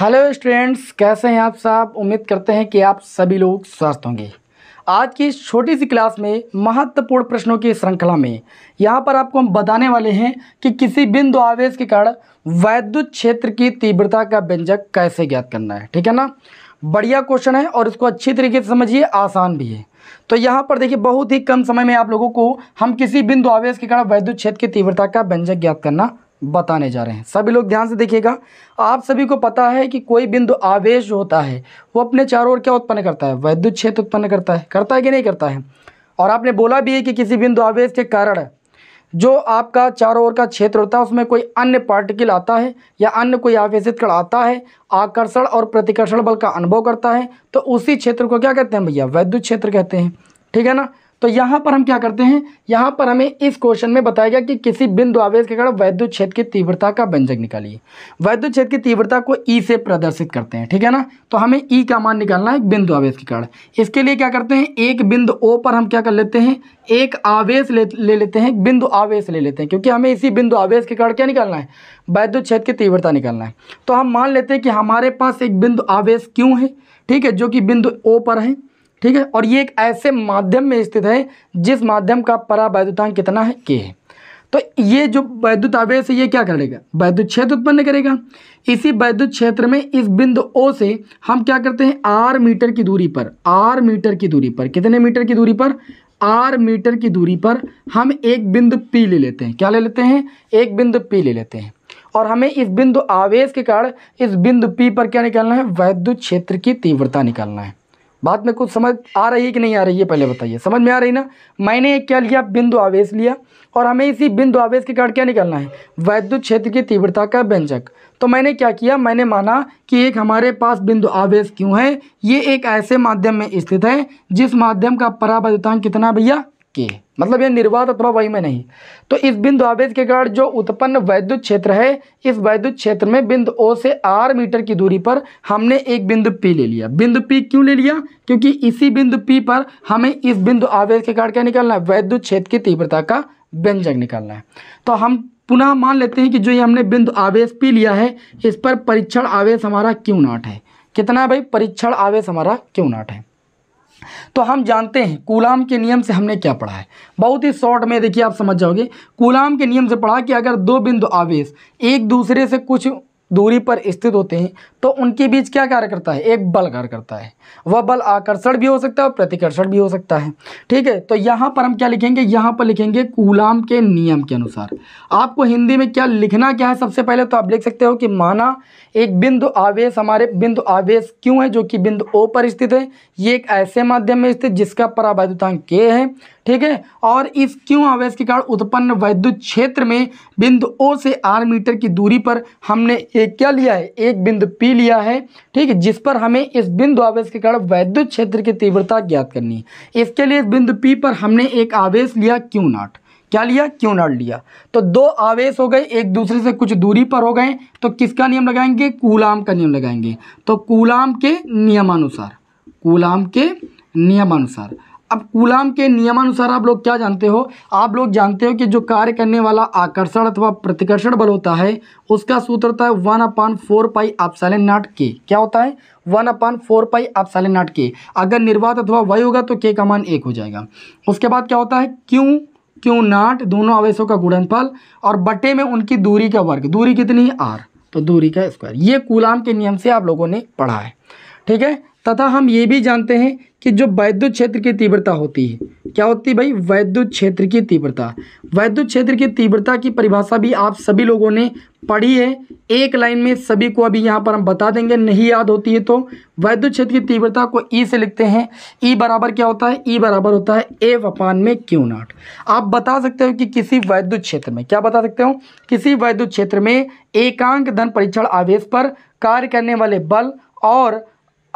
hello students कैसे हैं आप साहब उम्मीद करते हैं कि आप सभी लोग स्वस्थ होंगे आज की इस छोटी सी क्लास में महत्वपूर्ण प्रश्नों की श्रृंखला में यहाँ पर आपको हम बताने वाले हैं कि किसी बिंदु आवेश के कारण वैद्युत क्षेत्र की तीव्रता का व्यंजक कैसे ज्ञात करना है ठीक है ना बढ़िया क्वेश्चन है और इसको अच्छी तरीके से समझिए आसान भी है तो यहाँ पर देखिए बहुत ही कम समय में आप लोगों को हम किसी बिंदु आवेश के कारण वैद्युत क्षेत्र की तीव्रता का व्यंजक ज्ञात करना बताने जा रहे हैं सभी लोग ध्यान से देखिएगा आप सभी को पता है कि कोई बिंदु आवेश जो होता है वो अपने चारों ओर क्या उत्पन्न करता है वैद्युत क्षेत्र उत्पन्न करता है करता है कि नहीं करता है और आपने बोला भी है कि किसी बिंदु आवेश के कारण जो आपका चारों ओर का क्षेत्र होता है उसमें कोई अन्य पार्टिकल आता है या अन्य कोई आवेशित कण आता है आकर्षण और प्रतिकर्षण बल का अनुभव करता है तो उसी क्षेत्र को क्या कहते हैं भैया वैद्युत क्षेत्र कहते हैं ठीक है ना तो यहाँ पर हम क्या करते हैं यहाँ पर हमें इस क्वेश्चन में बताया गया कि किसी बिंदु आवेश के कारण वैद्युत क्षेत्र की तीव्रता का व्यंजक निकालिए वैद्युत क्षेत्र की तीव्रता को ई e से प्रदर्शित करते हैं ठीक है ना तो हमें ई e का मान निकालना है बिंदु आवेश के कारण इसके लिए क्या करते हैं एक बिंदु ओ पर हम क्या कर लेते हैं एक आवेश ले, ले लेते हैं बिंदु आवेश ले लेते हैं क्योंकि हमें इसी बिंदु आवेश के कारण क्या निकालना है वैद्युत क्षेत्र की तीव्रता निकालना है तो हम मान लेते हैं कि हमारे पास एक बिंदु आवेश क्यों है ठीक है जो कि बिंदु ओ पर है ठीक है और ये एक ऐसे माध्यम में स्थित है जिस माध्यम का परावैद्युतांक कितना है के है तो ये जो वैद्युत आवेश है ये क्या करेगा वैद्युत क्षेत्र उत्पन्न करेगा इसी वैद्युत क्षेत्र में इस बिंदु ओ से हम क्या करते हैं आर मीटर की दूरी पर आर मीटर की दूरी पर कितने मीटर की दूरी पर आर मीटर की दूरी पर हम एक बिंदु पी ले लेते हैं क्या ले लेते हैं एक बिंदु पी ले लेते हैं और हमें इस बिंदु आवेश के कारण इस बिंदु पी पर क्या निकालना है वैद्युत क्षेत्र की तीव्रता निकालना है बात में कुछ समझ आ रही है कि नहीं आ रही है पहले बताइए समझ में आ रही ना मैंने क्या लिया बिंदु आवेश लिया और हमें इसी बिंदु आवेश के कारण क्या निकालना है वैद्युत क्षेत्र की तीव्रता का व्यंजक तो मैंने क्या किया मैंने माना कि एक हमारे पास बिंदु आवेश क्यों है ये एक ऐसे माध्यम में स्थित है जिस माध्यम का परावैद्युतांक कितना भैया के मतलब यह निर्वात अथवा वही में नहीं तो इस बिंदु आवेश के कारण जो उत्पन्न वैद्युत क्षेत्र है इस वैद्युत क्षेत्र में बिंदु ओ से आर मीटर की दूरी पर हमने एक बिंदु पी ले लिया बिंदु पी क्यों ले लिया क्योंकि इसी बिंदु पी पर हमें इस बिंदु आवेश के कारण क्या निकालना है वैद्युत क्षेत्र की तीव्रता का व्यंजक निकालना है तो हम पुनः मान लेते हैं कि जो ये हमने बिंदु आवेश पी लिया है इस पर परीक्षण आवेश हमारा क्यों नाट है कितना है भाई परीक्षण आवेश हमारा क्यों नाट है तो हम जानते हैं कुलाम के नियम से हमने क्या पढ़ा है बहुत ही शॉर्ट में देखिए आप समझ जाओगे कुलाम के नियम से पढ़ा कि अगर दो बिंदु आवेश एक दूसरे से कुछ दूरी पर स्थित होते हैं तो उनके बीच क्या कार्य करता है एक बल कार्य करता है वह बल आकर्षण भी हो सकता है और प्रतिकर्षण भी हो सकता है ठीक है तो यहाँ पर हम क्या लिखेंगे यहाँ पर लिखेंगे कूलाम के नियम के अनुसार आपको हिंदी में क्या लिखना क्या है सबसे पहले तो आप लिख सकते हो कि माना एक बिंदु आवेश हमारे बिंदु आवेश क्यों है जो कि बिंदु ओ पर स्थित है ये एक ऐसे माध्यम में स्थित जिसका पराबाधितांक के है ठीक है और इस क्यों आवेश के कारण उत्पन्न वैद्युत क्षेत्र में बिंदु ओ से आर मीटर की दूरी पर हमने एक क्या लिया है एक बिंदु पी लिया है ठीक है जिस पर हमें इस बिंदु आवेश के कारण वैद्युत क्षेत्र की तीव्रता ज्ञात करनी है इसके लिए इस बिंदु पी पर हमने एक आवेश लिया क्यों नाट क्या लिया क्यों नॉट लिया तो दो आवेश हो गए एक दूसरे से कुछ दूरी पर हो गए तो किसका नियम लगाएंगे कूलाम का नियम लगाएंगे तो कूलाम के नियमानुसार कूलाम के नियमानुसार अब कूलाम के नियमानुसार आप लोग क्या जानते हो आप लोग जानते हो कि जो कार्य करने वाला आकर्षण अथवा प्रतिकर्षण बल होता है उसका सूत्र होता है वन अपान फोर पाई अपसाले नाट के क्या होता है वन अपान फोर पाई अपसाले नाट के अगर निर्वात अथवा वायु होगा तो के का मान एक हो जाएगा उसके बाद क्या होता है क्यों क्यों नाट दोनों आवेशों का गुणनफल और बटे में उनकी दूरी का वर्ग दूरी कितनी है आर तो दूरी का स्क्वायर ये कूलाम के नियम से आप लोगों ने पढ़ा है ठीक है तथा हम ये भी जानते हैं कि जो वैद्युत क्षेत्र की तीव्रता होती है क्या होती है भाई वैद्युत क्षेत्र की तीव्रता वैद्युत क्षेत्र की तीव्रता की परिभाषा भी आप सभी लोगों ने पढ़ी है एक लाइन में सभी को अभी यहाँ पर हम बता देंगे नहीं याद होती है तो वैद्युत क्षेत्र की तीव्रता को ई e से लिखते हैं ई e बराबर क्या होता है ई e बराबर होता है ए वपान में क्यू नॉट आप बता सकते हो कि किसी वैद्युत क्षेत्र में क्या बता सकते हो किसी वैद्युत क्षेत्र में एकांक धन परीक्षण आवेश पर कार्य करने वाले बल और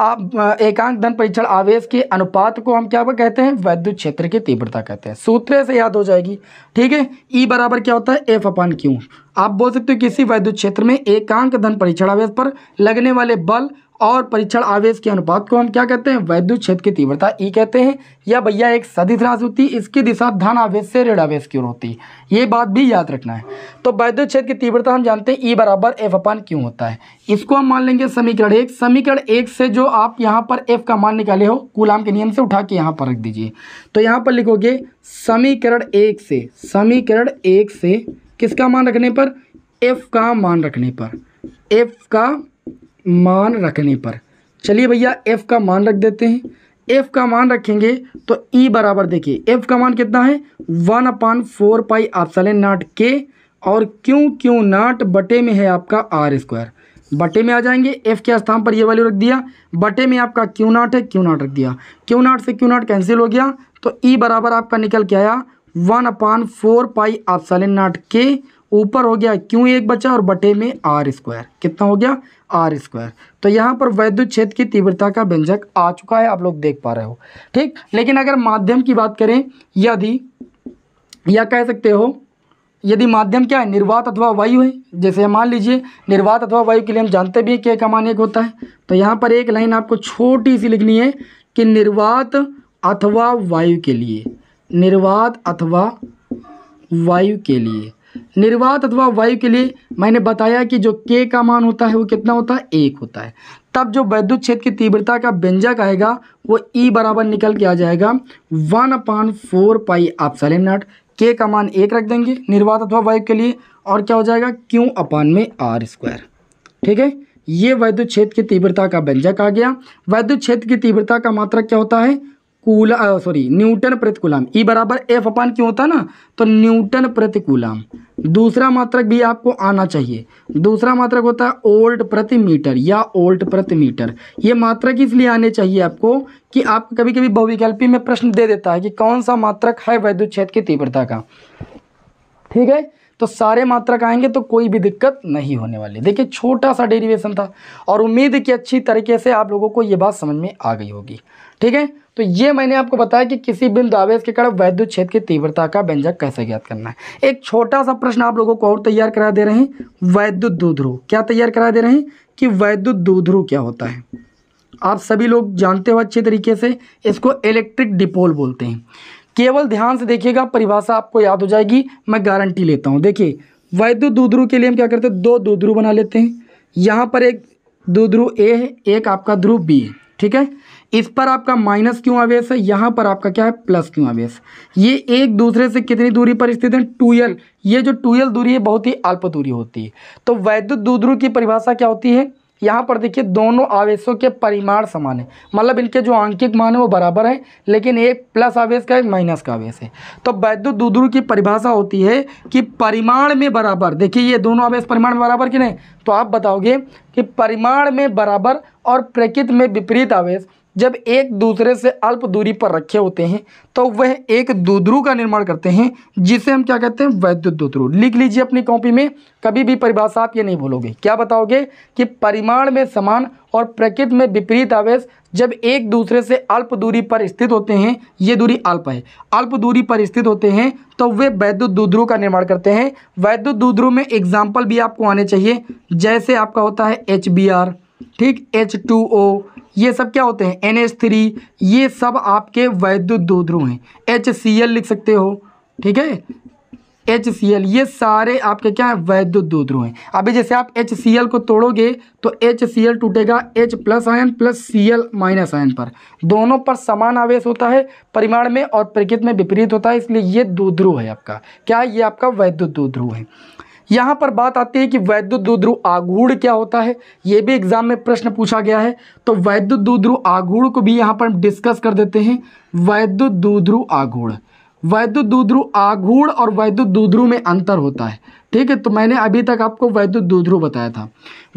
आप एकांक धन परीक्षण आवेश के अनुपात को हम क्या कहते हैं वैद्युत क्षेत्र की तीव्रता कहते हैं सूत्र से याद हो जाएगी ठीक है ई e बराबर क्या होता है एफ अपान क्यू आप बोल सकते हो किसी वैद्युत क्षेत्र में एकांक धन परीक्षण आवेश पर लगने वाले बल और परीक्षण आवेश के अनुपात को हम क्या कहते हैं वैद्युत क्षेत्र की तीव्रता ई e कहते हैं या भैया एक सदिश राशि होती है इसकी दिशा धन आवेश से ऋण आवेश की ओर होती है ये बात भी याद रखना है तो वैद्युत क्षेत्र की तीव्रता हम जानते हैं ई e बराबर एफ अपान क्यों होता है इसको हम मान लेंगे समीकरण एक समीकरण एक से जो आप यहाँ पर एफ का मान निकाले हो गुलाम के नियम से उठा के यहाँ पर रख दीजिए तो यहाँ पर लिखोगे समीकरण एक से समीकरण एक से किसका मान रखने पर एफ का मान रखने पर एफ का मान रखने पर चलिए भैया एफ़ का मान रख देते हैं एफ़ का मान रखेंगे तो ई e बराबर देखिए एफ़ का मान कितना है वन अपान फोर पाई आपसलें नाट के और क्यों क्यों नाट बटे में है आपका आर स्क्वायर बटे में आ जाएंगे एफ के स्थान पर ये वैल्यू रख दिया बटे में आपका क्यू नाट है क्यों नाट रख दिया क्यू नाट से क्यू नाट कैंसिल हो गया तो ई e बराबर आपका निकल के आया वन अपान फोर पाई आपसालिन नाट के ऊपर हो गया क्यों एक बचा और बटे में आर स्क्वायर कितना हो गया आर स्क्वायर तो यहाँ पर वैद्युत क्षेत्र की तीव्रता का व्यंजक आ चुका है आप लोग देख पा रहे हो ठीक लेकिन अगर माध्यम की बात करें यदि या कह सकते हो यदि माध्यम क्या है निर्वात अथवा वायु है जैसे मान लीजिए निर्वात अथवा वायु के लिए हम जानते भी हैं कि अमान एक होता है तो यहाँ पर एक लाइन आपको छोटी सी लिखनी है कि निर्वात अथवा वायु के लिए निर्वात अथवा वायु के लिए निर्वात अथवा वायु के लिए मैंने बताया कि जो के का मान होता है वो कितना होता है एक होता है तब जो वैद्युत क्षेत्र की तीव्रता का व्यंजक आएगा वो ई e बराबर निकल के आ जाएगा वन अपान फोर पाई आप सलेम नाट के का मान एक रख देंगे निर्वात अथवा वायु के लिए और क्या हो जाएगा क्यों अपान में आर स्क्वायर ठीक है ये वैद्युत क्षेत्र की तीव्रता का व्यंजक आ गया वैद्युत क्षेत्र की तीव्रता का मात्रक क्या होता है कूल सॉरी न्यूटन प्रति ई e बराबर एफ अपान क्यों होता है ना तो न्यूटन प्रति दूसरा मात्रक भी आपको आना चाहिए दूसरा मात्रक होता है ओल्ट प्रति मीटर या ओल्ट प्रति मीटर ये मात्रक इसलिए आने चाहिए आपको कि आप कभी कभी बहुविकल्पी में प्रश्न दे देता है कि कौन सा मात्रक है वैद्युत क्षेत्र की तीव्रता का ठीक है तो सारे मात्रक आएंगे तो कोई भी दिक्कत नहीं होने वाली देखिए छोटा सा डेरिवेशन था और उम्मीद कि अच्छी तरीके से आप लोगों को ये बात समझ में आ गई होगी ठीक है तो ये मैंने आपको बताया कि किसी बिंदु आवेश के कारण वैद्युत क्षेत्र की तीव्रता का व्यंजक कैसे ज्ञात करना है एक छोटा सा प्रश्न आप लोगों को और तैयार करा दे रहे हैं वैद्युत दूधरू क्या तैयार करा दे रहे हैं कि वैद्युत दूधरू क्या होता है आप सभी लोग जानते हो अच्छे तरीके से इसको इलेक्ट्रिक डिपोल बोलते हैं केवल ध्यान से देखिएगा परिभाषा आपको याद हो जाएगी मैं गारंटी लेता हूँ देखिए वैद्य दूध्रु के लिए हम क्या करते हैं दो दूध्रु बना लेते हैं यहाँ पर एक दूध्रु ए है एक आपका ध्रुव बी है ठीक है इस पर आपका माइनस क्यों आवेश है यहाँ पर आपका क्या है प्लस क्यों आवेश ये एक दूसरे से कितनी दूरी पर स्थित है टूएल ये जो टूएल दूरी है बहुत ही अल्प दूरी होती है तो वैद्युत दूध्रु की परिभाषा क्या होती है यहाँ पर देखिए दोनों आवेशों के परिमाण समान है मतलब इनके जो आंकिक मान है वो बराबर है लेकिन एक प्लस आवेश का एक माइनस का आवेश है तो वैद्युत दूधरू की परिभाषा होती है कि परिमाण में बराबर देखिए ये दोनों आवेश परिमाण में बराबर कि नहीं तो आप बताओगे कि परिमाण में बराबर और प्रकृत में विपरीत आवेश जब एक दूसरे से अल्प दूरी पर रखे होते हैं तो वह एक दुद्रु का निर्माण करते हैं जिसे हम क्या कहते हैं वैद्युत दुद्रु लिख लीजिए अपनी कॉपी में कभी भी परिभाषा आप ये नहीं भूलोगे क्या बताओगे कि परिमाण में समान और प्रकृति में विपरीत आवेश जब एक दूसरे से अल्प दूरी पर स्थित होते हैं ये दूरी अल्प है अल्प दूरी पर स्थित होते हैं तो वे वैद्युत दूध्रु का निर्माण करते हैं वैद्युत दूध्रु में एग्जाम्पल भी आपको आने चाहिए जैसे आपका होता है एच बी आर ठीक एच टू ओ ये सब क्या होते हैं एन एच थ्री ये सब आपके वैद्युत दो ध्रुव हैं एच सी एल लिख सकते हो ठीक है एच सी एल ये सारे आपके क्या है वैद्युत दो ध्रुव हैं अभी जैसे आप एच सी एल को तोड़ोगे तो एच सी एल टूटेगा H plus ion plus C L minus ion पर दोनों पर समान आवेश होता है परिमाण में और प्रकृत में विपरीत होता है इसलिए ये दो ध्रुव है आपका क्या ये आपका वैद्युत दो ध्रुव है यहाँ पर बात आती है कि वैद्युत दुध्रु आगूढ़ क्या होता है ये भी एग्जाम में प्रश्न पूछा गया है तो वैद्युत दूध्रु आगूढ़ को भी यहाँ पर हम डिस्कस कर देते हैं वैद्युत दूध्रु आगूढ़ वैद्युत दूध्रु आगूढ़ और वैद्युत दुध्रु में अंतर होता है ठीक है तो मैंने अभी तक आपको वैद्युत दुध्रुव बताया था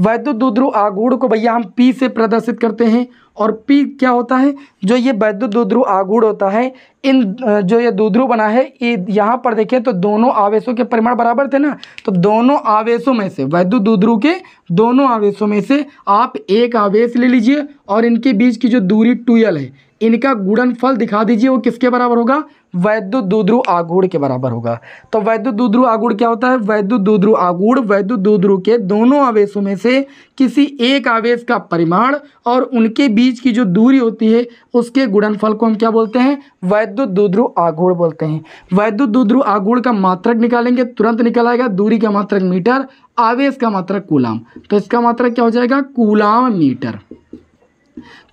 वैद्युत दुध्रुव आगूढ़ को भैया हम पी से प्रदर्शित करते हैं और पी क्या होता है जो ये वैद्युत दुध्रुव आगूढ़ होता है इन जो ये दुध्रु बना है ये यहाँ पर देखें तो दोनों आवेशों के परिमाण बराबर थे ना तो दोनों आवेशों में से वैद्युत दुध्रु के दोनों आवेशों में से आप एक आवेश ले लीजिए और इनके बीच की जो दूरी टूएल है इनका गुणनफल दिखा दीजिए वो किसके बराबर होगा वैद्य दुद्रु आगुड़ के बराबर होगा तो वैद्य दुद्रु आगुड़ क्या होता है वैद्य दुद्रु आगुड़ वैद्य दुद्रु के दोनों आवेशों में से किसी एक आवेश का परिमाण और उनके बीच की जो दूरी होती है उसके गुणनफल को हम क्या बोलते हैं वैद्य दुद्रु आगुड़ बोलते हैं वैद्य दुद्रु आगुड़ का मात्रक निकालेंगे तुरंत निकल आएगा दूरी का मात्रक मीटर आवेश का मात्रक कूलाम तो इसका मात्रक क्या हो जाएगा कूलाम मीटर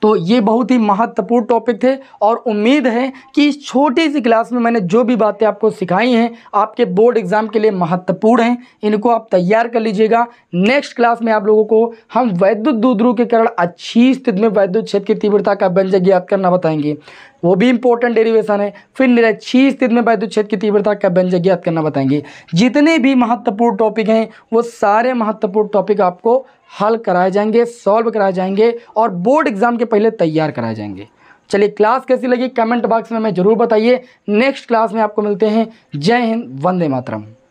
तो ये बहुत ही महत्वपूर्ण टॉपिक थे और उम्मीद है कि इस छोटी सी क्लास में मैंने जो भी बातें आपको सिखाई हैं आपके बोर्ड एग्ज़ाम के लिए महत्वपूर्ण हैं इनको आप तैयार कर लीजिएगा नेक्स्ट क्लास में आप लोगों को हम वैद्युत दूध्रु के कारण अच्छी स्थिति में वैद्युत क्षेत्र की तीव्रता का व्यंजक ज्ञात करना बताएंगे वो भी इंपॉर्टेंट डेरिवेशन है फिर निरक्षी स्थिति में वैद्युत क्षेत्र की तीव्रता का व्यंजक ज्ञात करना बताएंगे जितने भी महत्वपूर्ण टॉपिक हैं वो सारे महत्वपूर्ण टॉपिक आपको हल कराए जाएंगे सॉल्व कराए जाएंगे और बोर्ड एग्ज़ाम के पहले तैयार कराए जाएंगे चलिए क्लास कैसी लगी कमेंट बॉक्स में हमें ज़रूर बताइए नेक्स्ट क्लास में आपको मिलते हैं जय हिंद वंदे मातरम